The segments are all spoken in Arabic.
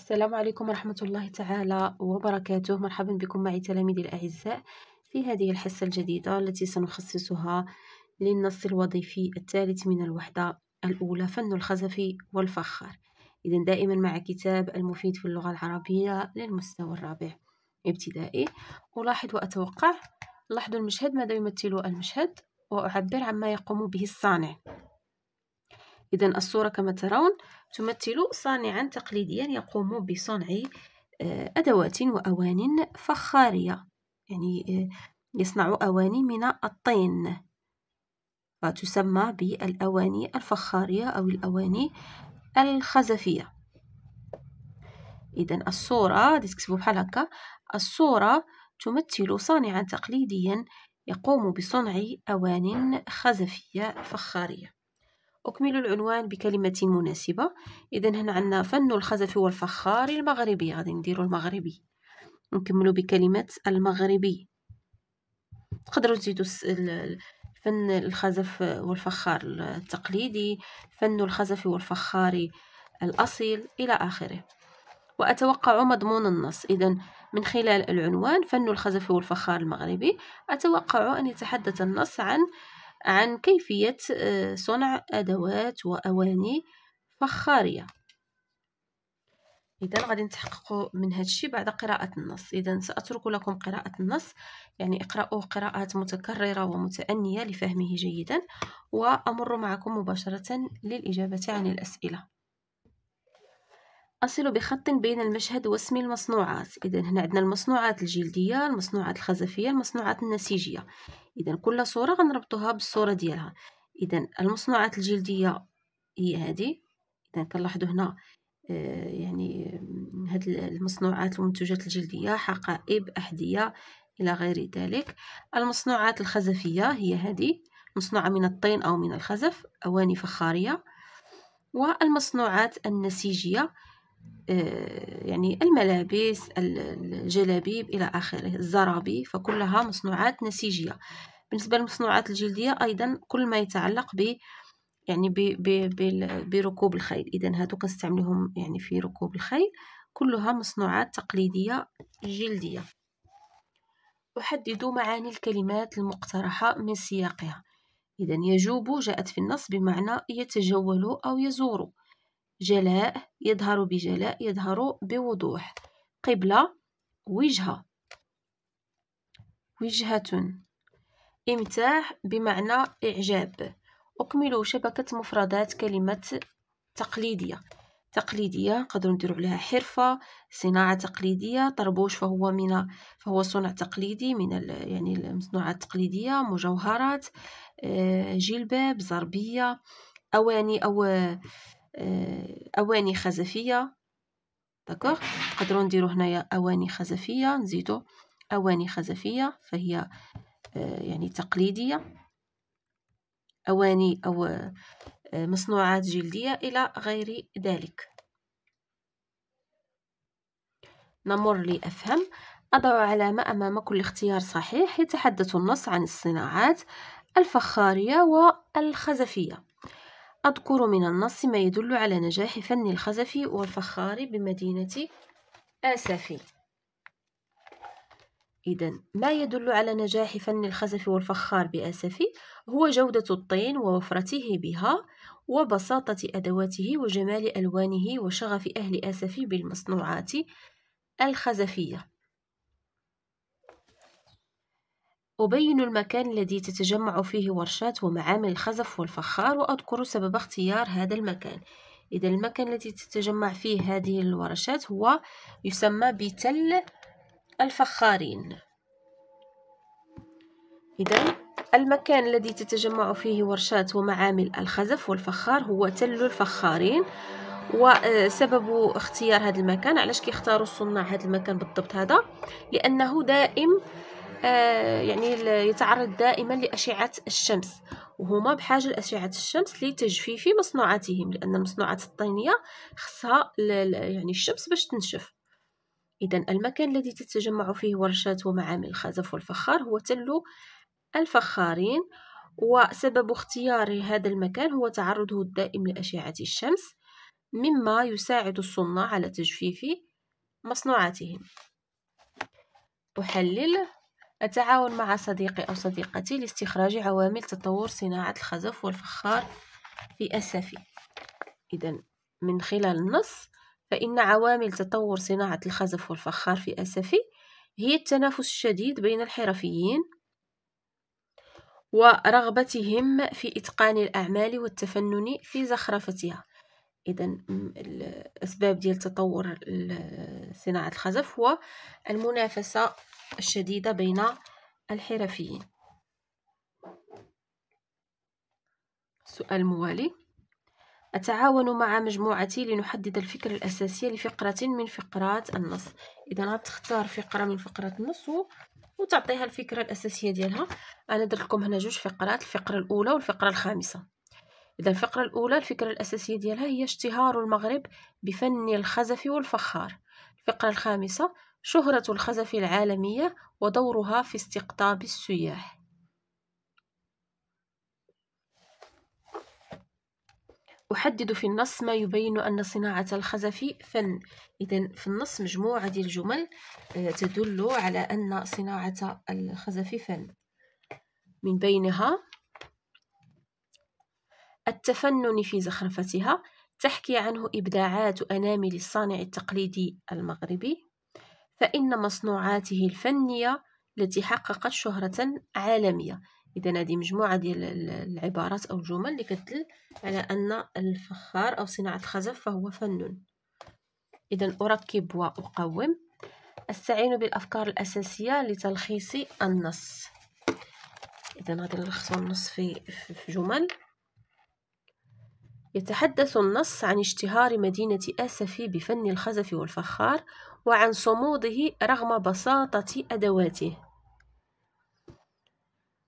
السلام عليكم ورحمة الله تعالى وبركاته مرحبا بكم معي تلاميذي الأعزاء في هذه الحصة الجديدة التي سنخصصها للنص الوظيفي الثالث من الوحدة الأولى فن الخزف والفخار إذا دائما مع كتاب المفيد في اللغة العربية للمستوى الرابع ابتدائي ألاحظ وأتوقع لاحظوا المشهد ماذا يمثل المشهد وأعبر عما يقوم به الصانع إذا الصورة كما ترون تمثل صانعا تقليديا يقوم بصنع آه، أدوات وأواني فخارية يعني آه، يصنع أواني من الطين وتسمى بالأواني الفخارية أو الأواني الخزفية إذا الصورة تكتبو بحال هكا الصورة تمثل صانعا تقليديا يقوم بصنع أوان خزفية فخارية أكمل العنوان بكلمة مناسبة إذا هنا عندنا فن الخزف والفخار المغربي غادي نديرو المغربي نكملو بكلمة المغربي تقدروا تزيدوا فن الخزف والفخار التقليدي فن الخزف والفخار الأصيل إلى آخره وأتوقع مضمون النص إذا من خلال العنوان فن الخزف والفخار المغربي أتوقع أن يتحدث النص عن عن كيفية آه، صنع أدوات وأواني فخارية إذا غادي نتحققوا من هذا الشيء بعد قراءة النص إذا سأترك لكم قراءة النص يعني اقرأوا قراءات متكررة ومتأنية لفهمه جيدا وأمر معكم مباشرة للإجابة عن الأسئلة أصل بخط بين المشهد واسم المصنوعات إذا هنا عندنا المصنوعات الجلدية المصنوعات الخزفية المصنوعات النسيجية إذا كل صورة غنربطوها بالصورة ديالها إذا المصنوعات الجلدية هي هذه إذا كنلاحظوا هنا آه، يعني هاد المصنوعات والمنتوجات الجلدية حقائب أحذية إلى غير ذلك المصنوعات الخزفية هي هذه مصنوعة من الطين أو من الخزف أواني فخارية والمصنوعات النسيجية آه، يعني الملابس الجلابيب إلى آخره الزرابي فكلها مصنوعات نسيجية بالنسبة للمصنوعات الجلدية أيضا كل ما يتعلق ب يعني ب بركوب الخيل إذا هادو كنستعملوهم يعني في ركوب الخيل كلها مصنوعات تقليدية جلدية أحدد معاني الكلمات المقترحة من سياقها إذا يجوب جاءت في النص بمعنى يتجول أو يزوروا جلاء يظهر بجلاء يظهر بوضوح قبلة وجهة وجهة إمتاع بمعنى إعجاب أكملوا شبكة مفردات كلمة تقليدية تقليدية قدروا نديروا عليها حرفة صناعة تقليدية طربوش فهو من فهو صنع تقليدي من يعني المصنوعات التقليدية مجوهرات آه، جلباب زربية أواني أو آه، أواني خزفية داكوغ تقدروا نديرو هنايا أواني خزفية نزيدو أواني خزفية فهي آه، يعني تقليدية أواني أو آه، مصنوعات جلدية إلى غير ذلك نمر لأفهم أضع علامة أمام كل اختيار صحيح يتحدث النص عن الصناعات الفخارية والخزفية أذكر من النص ما يدل على نجاح فن الخزف والفخار بمدينة آسفي إذا ما يدل على نجاح فن الخزف والفخار بآسفي هو جودة الطين ووفرته بها وبساطة أدواته وجمال ألوانه وشغف أهل آسفي بالمصنوعات الخزفية أبين المكان الذي تتجمع فيه ورشات ومعامل الخزف والفخار وأذكر سبب اختيار هذا المكان إذا المكان الذي تتجمع فيه هذه الورشات هو يسمى بتل الفخارين إذا المكان الذي تتجمع فيه ورشات ومعامل الخزف والفخار هو تل الفخارين وسبب آه، اختيار هذا المكان علاش كيختاروا الصناع هذا المكان بالضبط هذا لأنه دائم آه، يعني يتعرض دائما لأشعة الشمس وهما بحاجة لأشعة الشمس لتجفيف مصنوعاتهم لأن المصنوعات الطينية خصها يعني الشمس باش تنشف إذا المكان الذي تتجمع فيه ورشات ومعامل الخزف والفخار هو تل الفخارين وسبب اختيار هذا المكان هو تعرضه الدائم لأشعة الشمس مما يساعد الصناع على تجفيف مصنوعاتهم أحلل أتعاون مع صديقي أو صديقتي لاستخراج عوامل تطور صناعة الخزف والفخار في أسفي إذا من خلال النص فإن عوامل تطور صناعة الخزف والفخار في أسفي هي التنافس الشديد بين الحرفيين ورغبتهم في إتقان الأعمال والتفنن في زخرفتها إذا الأسباب ديال تطور صناعة الخزف هو المنافسة الشديدة بين الحرفيين السؤال الموالي أتعاون مع مجموعتي لنحدد الفكرة الأساسية لفقرة من فقرات النص إذا غتختار فقرة من فقرات النص وتعطيها الفكرة الأساسية ديالها أنا درت لكم هنا جوج فقرات الفقرة الأولى والفقرة الخامسة إذا الفقرة الأولى الفكرة الأساسية ديالها هي اشتهار المغرب بفن الخزف والفخار الفقرة الخامسة شهرة الخزف العالمية ودورها في استقطاب السياح أحدد في النص ما يبين أن صناعة الخزف فن إذا في النص مجموعة ديال الجمل آه، تدل على أن صناعة الخزف فن من بينها التفنن في زخرفتها تحكي عنه إبداعات أنامل الصانع التقليدي المغربي فإن مصنوعاته الفنية التي حققت شهرة عالمية إذا هذه مجموعة ديال العبارات أو الجمل اللي كتدل على أن الفخار أو صناعة الخزف فهو فن إذا أركب وأقوم أستعين بالأفكار الأساسية لتلخيص النص إذا غادي نلخصو النص في جمل يتحدث النص عن اشتهار مدينة آسفي بفن الخزف والفخار وعن صموده رغم بساطة أدواته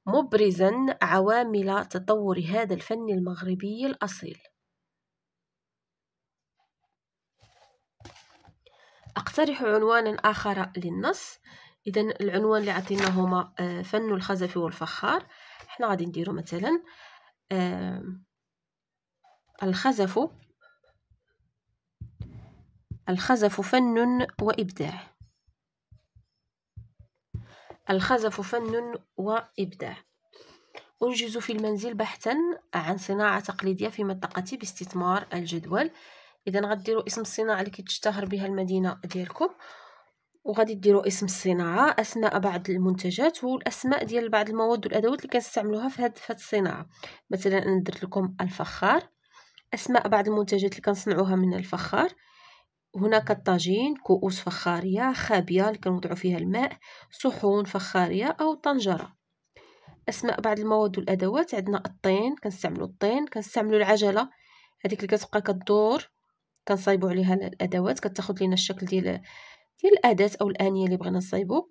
مبرزا عوامل تطور هذا الفن المغربي الأصيل أقترح عنوانا آخر للنص إذا العنوان اللي عطيناهما هما آه، فن الخزف والفخار حنا غادي نديرو مثلا آه، الخزف الخزف فن وإبداع الخزف فن وإبداع أنجز في المنزل بحثا عن صناعة تقليدية في منطقتي باستثمار الجدول إذا غديروا اسم الصناعة اللي كتشتهر بها المدينة ديالكم وغادي ديروا اسم الصناعة أسماء بعض المنتجات والأسماء ديال بعض المواد والأدوات اللي كنستعملوها في هاد, الصناعة مثلا أنا درت لكم الفخار اسماء بعض المنتجات اللي كنصنعوها من الفخار هناك الطاجين كؤوس فخاريه خابيه اللي كنوضعوا فيها الماء صحون فخاريه او طنجره اسماء بعض المواد والادوات عندنا الطين كنستعملوا الطين كنستعملوا العجله هذيك اللي كتبقى كدور كنصايبوا عليها الادوات كتاخد لينا الشكل ديال ديال الاداه او الانيه اللي بغينا نصايبو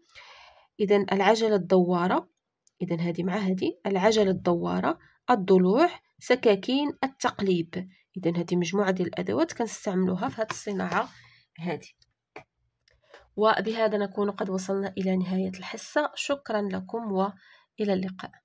اذا العجله الدواره إذا هذه مع هذه العجلة الدوارة الضلوع سكاكين التقليب إذا هذه مجموعة ديال الأدوات كنستعملوها في هذه الصناعة هذه وبهذا نكون قد وصلنا إلى نهاية الحصة شكرا لكم وإلى اللقاء